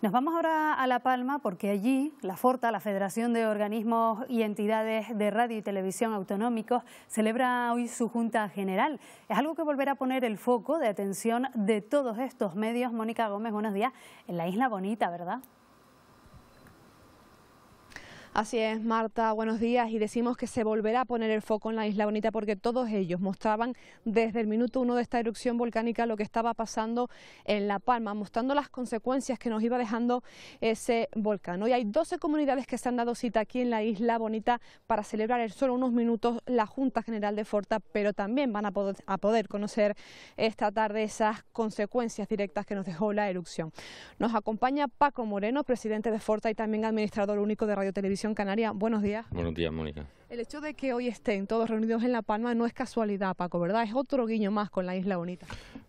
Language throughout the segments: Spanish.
Nos vamos ahora a La Palma porque allí la FORTA, la Federación de Organismos y Entidades de Radio y Televisión Autonómicos, celebra hoy su Junta General. Es algo que volverá a poner el foco de atención de todos estos medios. Mónica Gómez, buenos días. En la Isla Bonita, ¿verdad? Así es, Marta, buenos días. Y decimos que se volverá a poner el foco en la Isla Bonita porque todos ellos mostraban desde el minuto uno de esta erupción volcánica lo que estaba pasando en La Palma, mostrando las consecuencias que nos iba dejando ese volcán. Hoy hay 12 comunidades que se han dado cita aquí en la Isla Bonita para celebrar en solo unos minutos la Junta General de Forta, pero también van a poder, a poder conocer esta tarde esas consecuencias directas que nos dejó la erupción. Nos acompaña Paco Moreno, presidente de Forta y también administrador único de Radio Televisión Canaria. Buenos días. Buenos días, Mónica. El hecho de que hoy estén todos reunidos en La Palma no es casualidad, Paco, ¿verdad? Es otro guiño más con la Isla Bonita.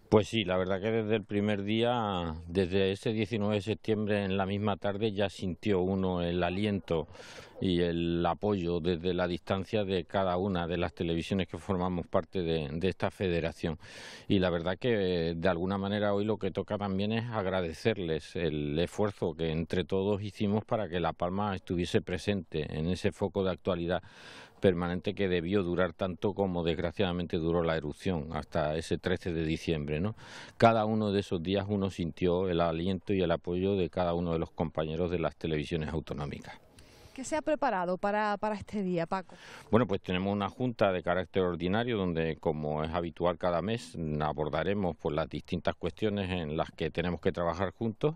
Pues sí, la verdad que desde el primer día, desde ese 19 de septiembre en la misma tarde, ya sintió uno el aliento y el apoyo desde la distancia de cada una de las televisiones que formamos parte de, esta federación. Y la verdad que eh, de alguna manera hoy lo que toca también es agradecerles el esfuerzo que entre todos hicimos para que La Palma estuviese presente en ese foco de actualidad permanente que debió durar tanto como desgraciadamente duró la erupción hasta ese 13 de diciembre. ¿no? Cada uno de esos días uno sintió el aliento y el apoyo de cada uno de los compañeros de las televisiones autonómicas. ¿Qué se ha preparado para, este día, Paco? Bueno, pues tenemos una junta de carácter ordinario donde, como es habitual cada mes, abordaremos pues, las distintas cuestiones en las que tenemos que trabajar juntos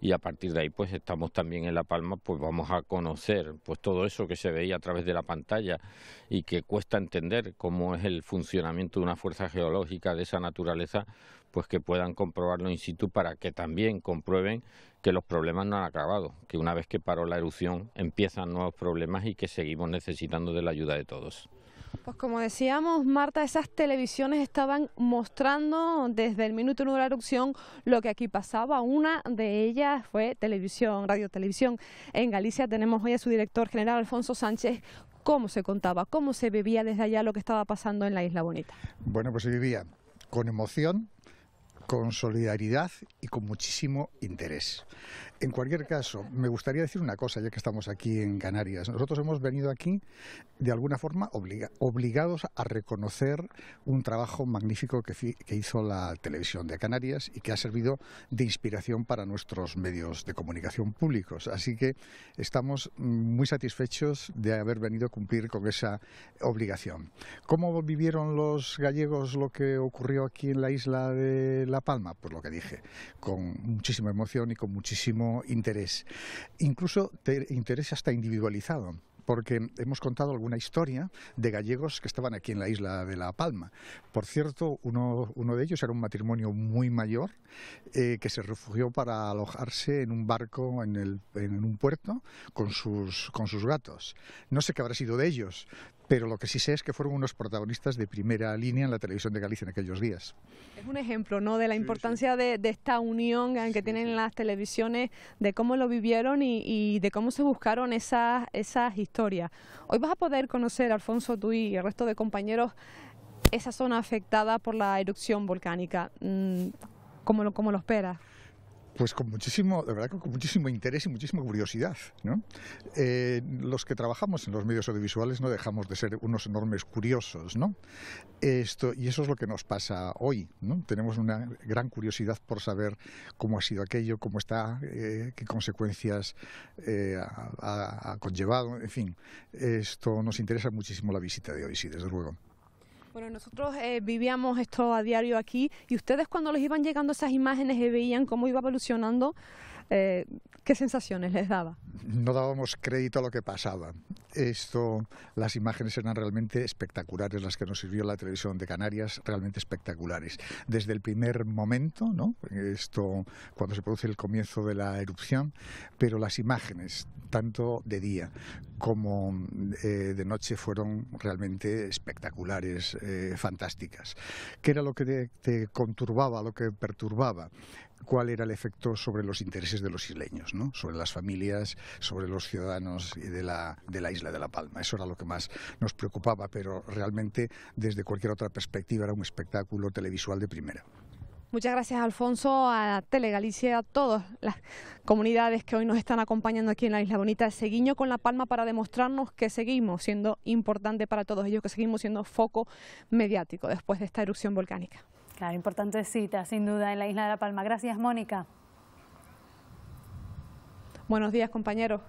y a partir de ahí pues estamos también en La Palma, pues vamos a conocer pues todo eso que se veía a través de la pantalla y que cuesta entender cómo es el funcionamiento de una fuerza geológica de esa naturaleza, pues que puedan comprobarlo in situ para que también comprueben que los problemas no han acabado, que una vez que paró la erupción empiezan nuevos problemas y que seguimos necesitando de la ayuda de todos. Pues como decíamos, Marta, esas televisiones estaban mostrando desde el minuto uno de la erupción lo que aquí pasaba. Una de ellas fue televisión, radio televisión. En Galicia tenemos hoy a su director general, Alfonso Sánchez, cómo se contaba, cómo se vivía desde allá lo que estaba pasando en la Isla Bonita. Bueno, pues se vivía con emoción, con solidaridad y con muchísimo interés. En cualquier caso, me gustaría decir una cosa, ya que estamos aquí en Canarias. Nosotros hemos venido aquí, de alguna forma, obliga obligados a reconocer un trabajo magnífico que, que hizo la televisión de Canarias y que ha servido de inspiración para nuestros medios de comunicación públicos. Así que estamos mm, muy satisfechos de haber venido a cumplir con esa obligación. ¿Cómo vivieron los gallegos lo que ocurrió aquí en la isla de La Palma? por lo que dije, con muchísima emoción y con muchísimo interés. Incluso interés hasta individualizado porque hemos contado alguna historia de gallegos que estaban aquí en la isla de La Palma. Por cierto, uno, de ellos era un matrimonio muy mayor eh, que se refugió para alojarse en un barco en, un puerto con sus, con sus gatos. No sé qué habrá sido de ellos, pero lo que sí sé es que fueron unos protagonistas de primera línea en la televisión de Galicia en aquellos días. Es un ejemplo, ¿no?, de la importancia De, esta unión que tienen las televisiones, de cómo lo vivieron y, de cómo se buscaron esas, historias. Hoy vas a poder conocer, Alfonso, tú y el resto de compañeros, esa zona afectada por la erupción volcánica. Mm, ¿Cómo lo, cómo lo esperas? Pues con muchísimo, de verdad, con muchísimo interés y muchísima curiosidad. Eh, los que trabajamos en los medios audiovisuales no dejamos de ser unos enormes curiosos, ¿no? Esto, y eso es lo que nos pasa hoy, Tenemos una gran curiosidad por saber cómo ha sido aquello, cómo está, eh, qué consecuencias eh, ha, ha, conllevado, en fin. Esto nos interesa muchísimo la visita de hoy, sí, desde luego. Bueno, nosotros eh, vivíamos esto a diario aquí y ustedes cuando les iban llegando esas imágenes y veían cómo iba evolucionando, eh, ¿qué sensaciones les daba? No dábamos crédito a lo que pasaba. Esto, las imágenes eran realmente espectaculares, las que nos sirvió la televisión de Canarias, realmente espectaculares. Desde el primer momento, ¿no? Esto, cuando se produce el comienzo de la erupción, pero las imágenes, tanto de día como eh, de noche fueron realmente espectaculares, eh, fantásticas. ¿Qué era lo que te, conturbaba, lo que perturbaba? ¿Cuál era el efecto sobre los intereses de los isleños, sobre las familias, sobre los ciudadanos de la, de la isla de La Palma? Eso era lo que más nos preocupaba, pero realmente desde cualquier otra perspectiva era un espectáculo televisual de primera. Muchas gracias, Alfonso, a Tele Telegalicia, a todas las comunidades que hoy nos están acompañando aquí en la Isla Bonita de Seguiño con la palma para demostrarnos que seguimos siendo importante para todos ellos, que seguimos siendo foco mediático después de esta erupción volcánica. Claro, importante cita, sin duda, en la Isla de la Palma. Gracias, Mónica. Buenos días, compañeros.